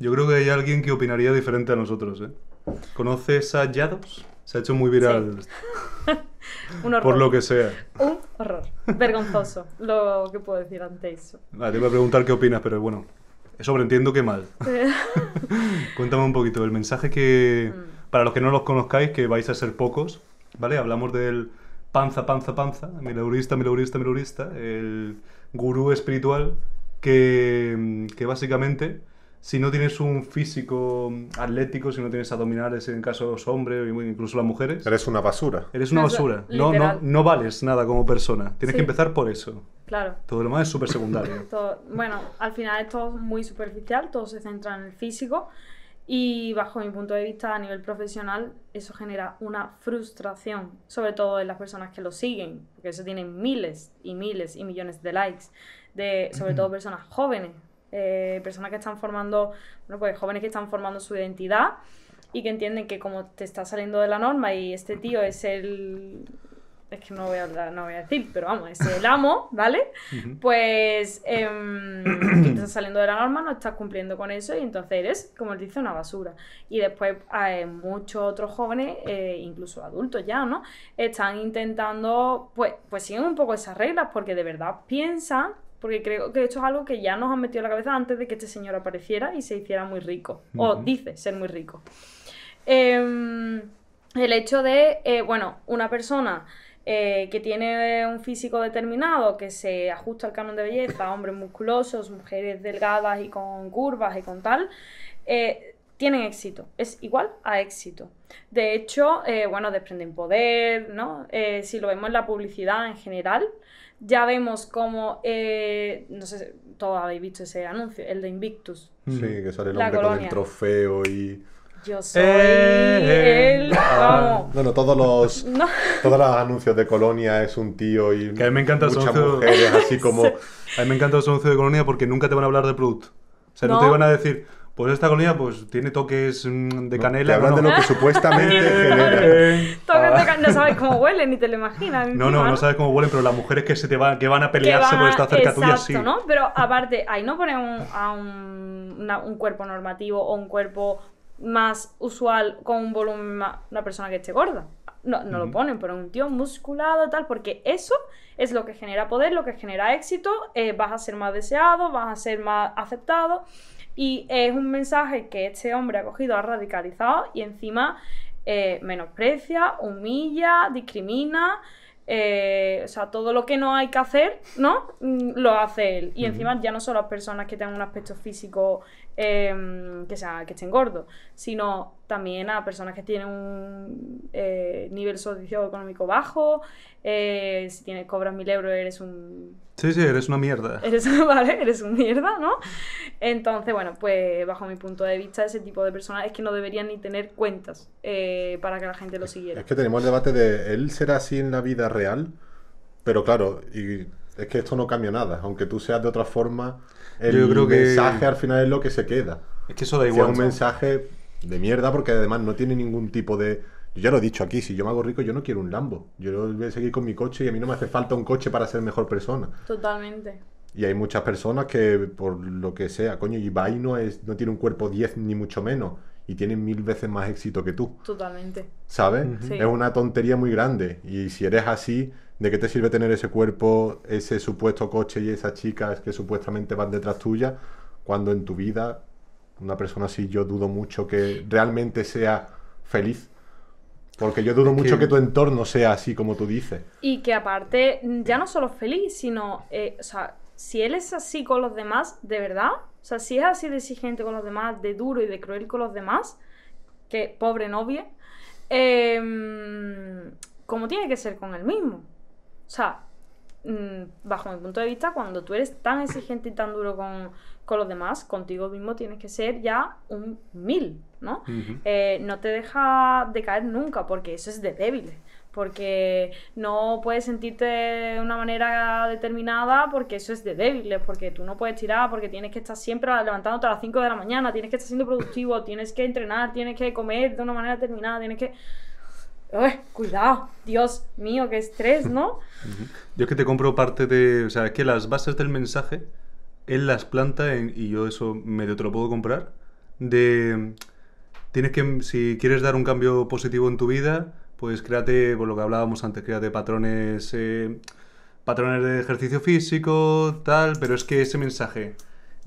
Yo creo que hay alguien que opinaría diferente a nosotros, ¿eh? ¿Conoces a Yados? Se ha hecho muy viral. Sí. Un horror. Por lo que sea. Un horror. Vergonzoso, lo que puedo decir ante eso. Vale, te iba a preguntar qué opinas, pero bueno, sobreentiendo que mal. Cuéntame un poquito, el mensaje que, mm. para los que no los conozcáis, que vais a ser pocos, ¿vale? Hablamos del panza, panza, panza, milaurista, milaurista, milaurista, el gurú espiritual que, que básicamente si no tienes un físico atlético, si no tienes abdominales, en caso los hombres, incluso las mujeres. Eres una basura. Eres una basura. No, no, no vales nada como persona. Tienes que empezar por eso. Claro. Todo lo demás es súper secundario. bueno, al final esto es muy superficial, todo se centra en el físico. Y bajo mi punto de vista a nivel profesional, eso genera una frustración, sobre todo en las personas que lo siguen, porque eso tiene miles y miles y millones de likes, de sobre todo personas jóvenes, eh, personas que están formando, bueno, pues jóvenes que están formando su identidad y que entienden que como te está saliendo de la norma y este tío es el es que no voy a hablar, no voy a decir, pero vamos, es el amo, ¿vale? Pues em, estás saliendo de la norma, no estás cumpliendo con eso y entonces eres, como él dice, una basura. Y después hay eh, muchos otros jóvenes, eh, incluso adultos ya, ¿no? Están intentando, pues, pues siguen un poco esas reglas porque de verdad piensan porque creo que esto es algo que ya nos han metido la cabeza antes de que este señor apareciera y se hiciera muy rico, o dice ser muy rico. Em, el hecho de, eh, bueno, una persona eh, que tiene un físico determinado, que se ajusta al canon de belleza, hombres musculosos, mujeres delgadas y con curvas y con tal, eh, tienen éxito, es igual a éxito. De hecho, eh, bueno, desprenden poder, ¿no? si lo vemos en la publicidad en general, ya vemos como, no sé, todos habéis visto ese anuncio, el de Invictus. Sí, que sale el hombre con el trofeo y... Yo soy el... Eh, ah. bueno todos los... Todos los anuncios de Colonia es un tío y que a mí me encanta muchas mujeres, así como... A mí me encanta los anuncios de Colonia porque nunca te van a hablar de producto. O sea, no, te van a decir... Pues esta colonia pues tiene toques mm, de canela. No, hablan de lo que supuestamente genera. de ah. no sabes cómo huelen ni te lo imaginas. No, no, no sabes cómo huelen, pero las mujeres que se te van, que van a pelearse por esta cerca tuya, sí. ¿no? Pero aparte, ahí no ponen a un cuerpo normativo o un cuerpo más usual con un volumen más, una persona que esté gorda. No, lo ponen, pero un tío musculado, tal, porque eso es lo que genera poder, lo que genera éxito, eh, vas a ser más deseado, vas a ser más aceptado. Y es un mensaje que este hombre ha cogido, ha radicalizado y encima eh, menosprecia, humilla, discrimina. Eh, o sea, todo lo que no hay que hacer, ¿no? Mm, lo hace él. Y encima ya no son las personas que tengan un aspecto físico Em, que, sea, que estén gordos, sino también a personas que tienen un eh, nivel socioeconómico bajo, eh, si tienes, cobras mil euros eres un... Sí, sí, eres una mierda. Eres, vale, eres un mierda, ¿no? Entonces, bueno, pues bajo mi punto de vista, ese tipo de personas es que no deberían ni tener cuentas eh, para que la gente lo siguiera. Es que tenemos el debate de, ¿él será así en la vida real? Pero claro, y es que esto no cambia nada. Aunque tú seas de otra forma, el mensaje al final es lo que se queda. Es que eso da igual. es un mensaje de mierda porque además no tiene ningún tipo de... Yo ya lo he dicho aquí, si yo me hago rico yo no quiero un Lambo. Yo voy a seguir con mi coche y a mí no me hace falta un coche para ser mejor persona. Totalmente. Y hay muchas personas que por lo que sea, coño, Ibai no, es, no tiene un cuerpo 10 ni mucho menos y tienen mil veces más éxito que tú. Totalmente. ¿Sabes? Es una tontería muy grande. Y si eres así, ¿De qué te sirve tener ese cuerpo, ese supuesto coche y esas chicas que supuestamente van detrás tuya cuando en tu vida una persona así yo dudo mucho que realmente sea feliz? Porque yo dudo mucho que... tu entorno sea así como tú dices. Y que aparte, ya no solo feliz, sino, eh, o sea, si él es así con los demás, de verdad, o sea, si es así de exigente con los demás, de duro y de cruel con los demás, que pobre novia, Como em, ¿cómo tiene que ser con él mismo? O sea, mm, bajo mi punto de vista, cuando tú eres tan exigente y tan duro con, los demás, contigo mismo tienes que ser ya un mil, ¿no? Eh, no te deja de caer nunca, porque eso es de débil. Porque no puedes sentirte de una manera determinada, porque eso es de débil. porque tú no puedes tirar, porque tienes que estar siempre levantándote a las 5 de la mañana, tienes que estar siendo productivo, tienes que entrenar, tienes que comer de una manera determinada, tienes que cuidado, Dios mío, qué estrés, ¿no? Yo es que te compro parte de, o sea, es que las bases del mensaje, él las planta, en, y yo eso medio te lo puedo comprar, de, tienes que, si quieres dar un cambio positivo en tu vida, pues créate, por pues lo que hablábamos antes, créate patrones, eh, patrones de ejercicio físico, tal, pero es que ese mensaje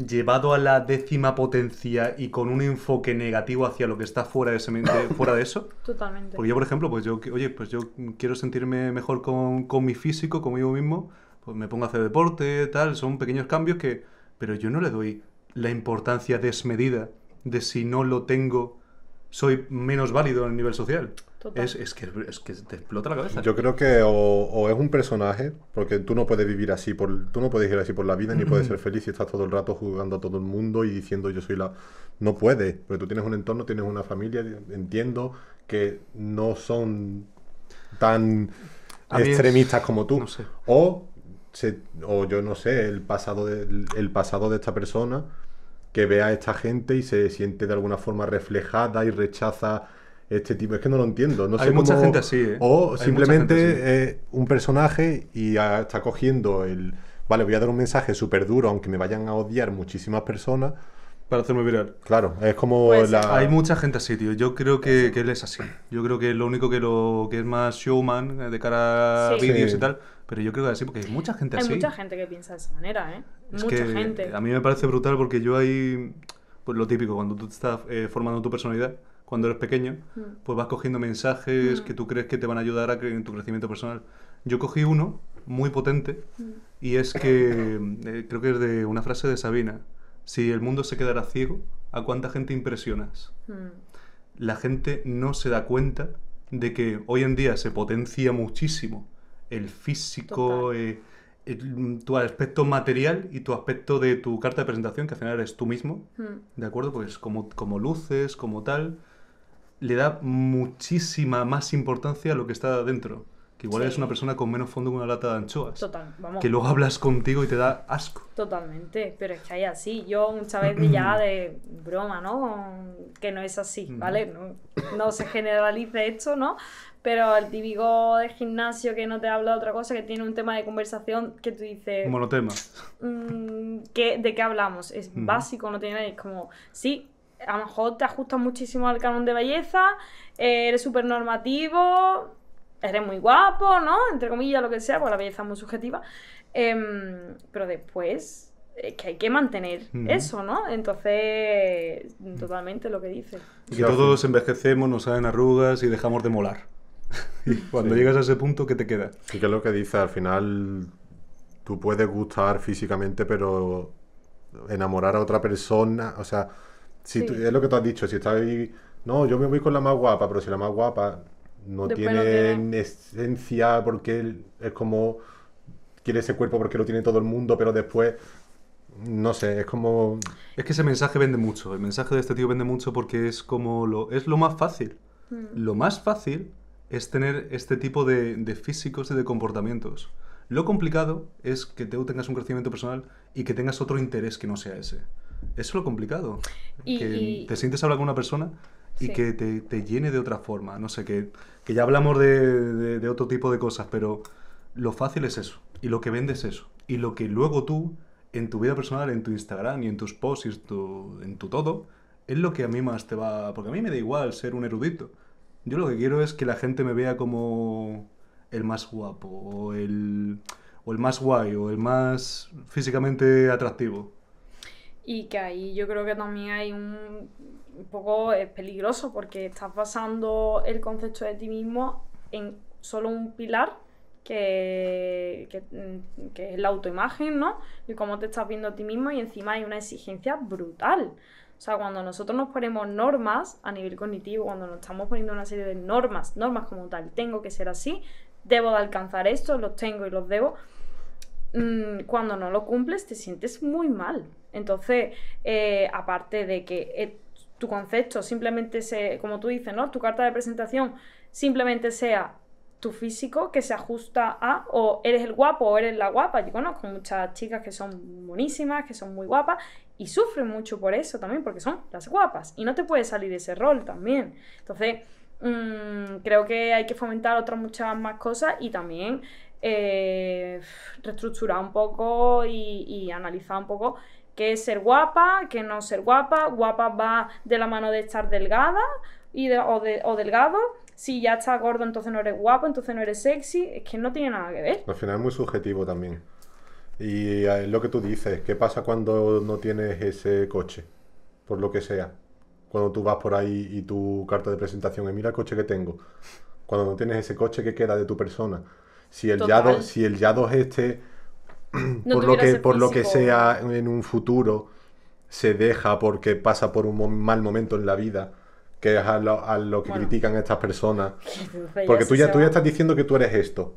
llevado a la décima potencia y con un enfoque negativo hacia lo que está fuera de, ese, fuera de eso. Totalmente. Porque yo, por ejemplo, pues yo, oye, pues yo quiero sentirme mejor con, mi físico, conmigo mismo, pues me pongo a hacer deporte, tal, son pequeños cambios que... Pero yo no le doy la importancia desmedida de si no lo tengo, soy menos válido a nivel social. Es, que, es, que, te explota la cabeza. Yo creo que o, es un personaje, porque tú no puedes vivir así, por, tú no puedes ir así por la vida, ni puedes ser feliz si estás todo el rato jugando a todo el mundo y diciendo yo soy la... No puedes, pero tú tienes un entorno, tienes una familia, entiendo que no son tan extremistas como tú. O, yo no sé, el pasado el pasado de esta persona que ve a esta gente y se siente de alguna forma reflejada y rechaza este tipo. Es que no lo entiendo. No Hay mucha gente así, ¿eh? O simplemente un personaje y está cogiendo el. Vale, voy a dar un mensaje súper duro, aunque me vayan a odiar muchísimas personas. Para hacerme viral. Claro, es como la... Hay mucha gente así, tío. Yo creo que, él es así. Yo creo que lo único que lo que es más showman eh, de cara a vídeos y tal. Pero yo creo que así, porque hay mucha gente así. Hay mucha gente que piensa de esa manera, ¿eh? mucha gente. A mí me parece brutal porque yo ahí... Pues lo típico, cuando tú estás eh, formando tu personalidad, cuando eres pequeño, mm. pues vas cogiendo mensajes mm. que tú crees que te van a ayudar a en tu crecimiento personal. Yo cogí uno muy potente mm. y es que eh, creo que es de una frase de Sabina, si el mundo se quedara ciego, ¿a cuánta gente impresionas? La gente no se da cuenta de que hoy en día se potencia muchísimo el físico, eh, tu aspecto material y tu aspecto de tu carta de presentación, que al final eres tú mismo, ¿de acuerdo? Pues como luces, como tal le da muchísima más importancia a lo que está dentro. Que igual eres una persona con menos fondo que una lata de anchoas. Total, vamos. Que luego hablas contigo y te da asco. Totalmente, pero es que hay así. Yo muchas veces ya de broma, ¿no? Que no es así, ¿vale? No, se generalice esto, ¿no? Pero el típico de gimnasio que no te habla de otra cosa, que tiene un tema de conversación que tú dices. Monotema. Mm, ¿qué, ¿De qué hablamos? Es básico, no tiene nada. Es como, sí, a lo mejor te ajustas muchísimo al canon de belleza, eh, eres súper normativo, eres muy guapo, ¿no? Entre comillas, lo que sea, porque la belleza es muy subjetiva. Em, pero después es que hay que mantener eso, ¿no? Entonces, totalmente lo que dice. Y que todos envejecemos, nos salen arrugas y dejamos de molar. y cuando llegas a ese punto, ¿qué te queda? Sí, que es lo que dice, al final tú puedes gustar físicamente, pero enamorar a otra persona, o sea, es lo que tú has dicho, si está ahí, no, yo me voy con la más guapa, pero si la más guapa no tiene, esencia porque es como quiere ese cuerpo porque lo tiene todo el mundo, pero después no sé, es como es que ese mensaje vende mucho, el mensaje de este tío vende mucho porque es como lo es lo más fácil. Mm. Lo más fácil es tener este tipo de, de, físicos y de comportamientos. Lo complicado es que tú tengas un crecimiento personal y que tengas otro interés que no sea ese. Eso es lo complicado. que te sientes a hablar con una persona y que te, te, llene de otra forma. No sé, que, ya hablamos de, de, otro tipo de cosas, pero lo fácil es eso. Y lo que vendes es eso. Y lo que luego tú, en tu vida personal, en tu Instagram y en tus posts y tu, en tu todo, es lo que a mí más te va... Porque a mí me da igual ser un erudito. Yo lo que quiero es que la gente me vea como el más guapo o el, o el más guay o el más físicamente atractivo. Y que ahí yo creo que también hay un, poco eh, peligroso porque estás basando el concepto de ti mismo en solo un pilar que, mm, que, es la autoimagen, ¿no? Y cómo te estás viendo a ti mismo y encima hay una exigencia brutal. O sea, cuando nosotros nos ponemos normas a nivel cognitivo, cuando nos estamos poniendo una serie de normas, normas como tal, tengo que ser así, debo de alcanzar esto, los tengo y los debo, mm, cuando no lo cumples te sientes muy mal. Entonces, eh, aparte de que eh, tu concepto simplemente sea, como tú dices, ¿no? Tu carta de presentación simplemente sea tu físico que se ajusta a o eres el guapo o eres la guapa. Yo conozco muchas chicas que son buenísimas, que son muy guapas y sufren mucho por eso también, porque son las guapas y no te puedes salir de ese rol también. Entonces, mm, creo que hay que fomentar otras muchas más cosas y también eh, reestructurar un poco y analizar un poco que es ser guapa, que no ser guapa, guapa va de la mano de estar delgada y o, delgado, si ya estás gordo entonces no eres guapo, entonces no eres sexy, es que no tiene nada que ver. Al final es muy subjetivo también. Y eh, es lo que tú dices, ¿qué pasa cuando no tienes ese coche? Por lo que sea. Cuando tú vas por ahí y tu carta de presentación es mira el coche que tengo. Cuando no tienes ese coche, ¿qué queda de tu persona? Si el, si el Yado es este por lo que, por lo que sea en un futuro se deja porque pasa por un mal momento en la vida, que es a lo, que critican estas personas. Porque tú ya, tú ya estás diciendo que tú eres esto.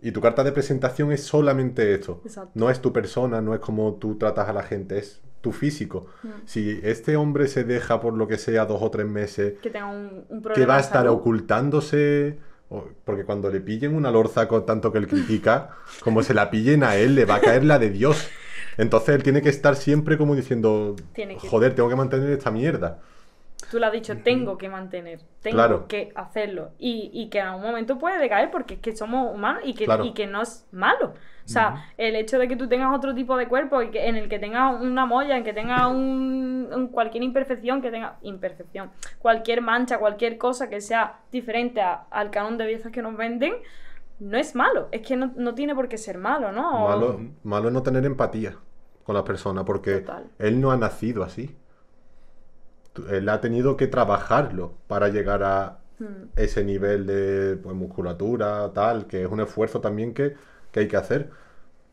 Y tu carta de presentación es solamente esto. No es tu persona, no es como tú tratas a la gente, es tu físico. Mm. Si este hombre se deja por lo que sea dos o tres meses, que, va a estar ocultándose porque cuando le pillen una lorza tanto que él critica, como se la pillen a él, le va a caer la de Dios. Entonces él tiene que estar siempre como diciendo, joder, tengo que mantener esta mierda. Tú lo has dicho, tengo que mantener, tengo que hacerlo. Y, y, que en algún momento puede decaer porque es que somos humanos y que, y que no es malo. O sea, el hecho de que tú tengas otro tipo de cuerpo, en el que tengas una molla, en que tengas un cualquier imperfección que tenga, imperfección, cualquier mancha, cualquier cosa que sea diferente al canon de belleza que nos venden, no es malo. Es que no, no tiene por qué ser malo, ¿no? Malo, malo es no tener empatía con la persona porque él no ha nacido así. Él ha tenido que trabajarlo para llegar a hmm. ese nivel de pues, musculatura, tal, que es un esfuerzo también que, que hay que hacer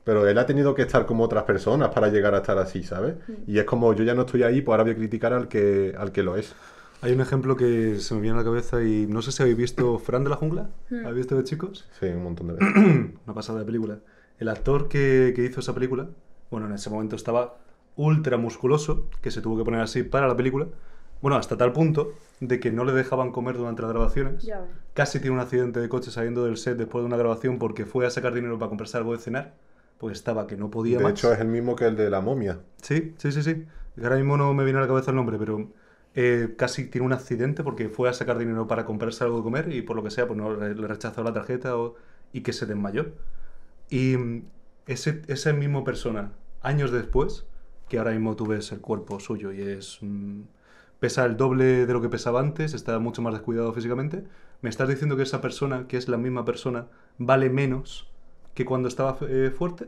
pero él ha tenido que estar como otras personas para llegar a estar así, ¿sabes? Mm. Y es como yo ya no estoy ahí, pues ahora voy a criticar al que, al que lo es. Hay un ejemplo que se me viene a la cabeza y no sé si habéis visto Fran de la Jungla. Mm. ¿Habéis visto de chicos? Sí, un montón de veces. Una pasada de película. El actor que, que, hizo esa película, bueno, en ese momento estaba ultra musculoso, que se tuvo que poner así para la película. Bueno, hasta tal punto de que no le dejaban comer durante las grabaciones. Casi tiene un accidente de coche saliendo del set después de una grabación porque fue a sacar dinero para comprarse algo de cenar pues estaba que no podía más. De hecho, es el mismo que el de la momia. Sí, sí, sí, sí. Ahora mismo no me viene a la cabeza el nombre, pero eh, casi tiene un accidente porque fue a sacar dinero para comprarse algo de comer y por lo que sea, pues no eh, le rechazó la tarjeta y que se desmayó. Y mm, ese, esa misma persona, años después, que ahora mismo tú ves el cuerpo suyo y es. Mm, pesa el doble de lo que pesaba antes, está mucho más descuidado físicamente. Me estás diciendo que esa persona, que es la misma persona, vale menos que cuando estaba eh, fuerte,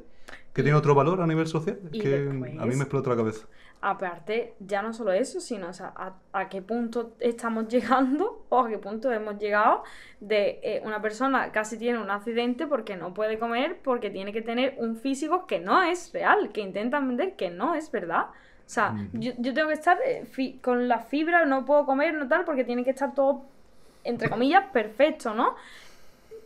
que tiene otro valor a nivel social, que a mí me explota la cabeza. Aparte, ya no solo eso, sino a, qué punto estamos llegando o a qué punto hemos llegado de eh, una persona casi tiene un accidente porque no puede comer, porque tiene que tener un físico que no es real, que intenta vender que no es verdad. O sea, yo, tengo que estar eh, con la fibra, no puedo comer, no tal, porque tiene que estar todo, entre comillas, perfecto, ¿no?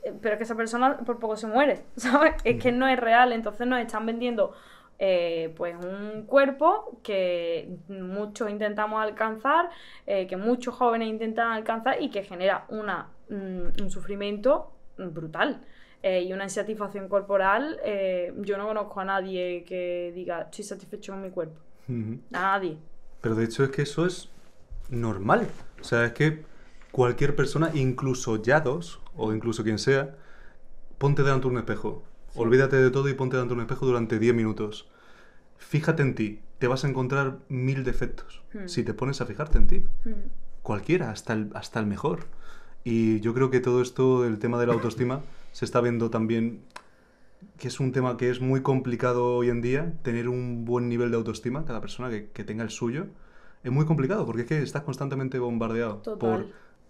Eh, pero es que esa persona por poco se muere, ¿sabes? Es que no es real, entonces nos están vendiendo eh, pues un cuerpo que muchos intentamos alcanzar, eh, que muchos jóvenes intentan alcanzar y que genera mm, un sufrimiento brutal. y una insatisfacción corporal, yo no conozco a nadie que diga estoy satisfecho con mi cuerpo. A nadie. Pero de hecho es que eso es normal. O sea, es que cualquier persona, incluso ya dos o incluso quien sea, ponte delante de un espejo. Olvídate de todo y ponte delante de un espejo durante 10 minutos. Fíjate en ti, te vas a encontrar mil defectos hmm. si te pones a fijarte en ti. Hmm. Cualquiera, hasta el, hasta el mejor. Y yo creo que todo esto, el tema de la autoestima, se está viendo también que es un tema que es muy complicado hoy en día, tener un buen nivel de autoestima, cada persona que, tenga el suyo, es muy complicado porque es que estás constantemente bombardeado por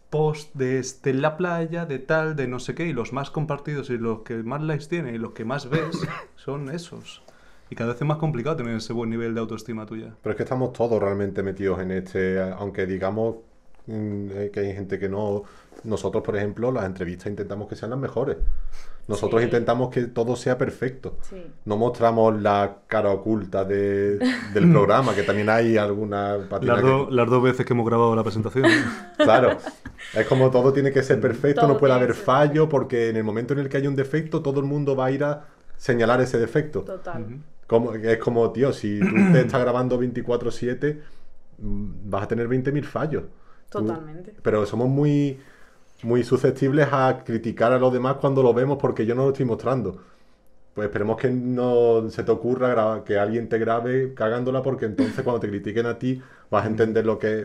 post de este, la playa, de tal, de no sé qué, y los más compartidos y los que más likes tienen y los que más ves son esos. Y cada vez es más complicado tener ese buen nivel de autoestima tuya. Pero es que estamos todos realmente metidos en este, aunque digamos mm, eh, que hay gente que no... Nosotros, por ejemplo, las entrevistas intentamos que sean las mejores. Nosotros intentamos que todo sea perfecto. No mostramos la cara oculta de, del programa, que también hay alguna... Las, las dos veces que hemos grabado la presentación. claro, Es como todo tiene que ser mm. perfecto, no puede haber fallo, porque en el momento en el que hay un defecto, todo el mundo va a ir a señalar ese defecto. Total. como, es como, tío, si tú te estás grabando 24-7, mm, vas a tener 20.000 fallos. Totalmente. pero somos muy, muy susceptibles a criticar a los demás cuando lo vemos porque yo no lo estoy mostrando. Pues esperemos que no se te ocurra que alguien te grabe cagándola porque entonces cuando te critiquen a ti vas a entender lo que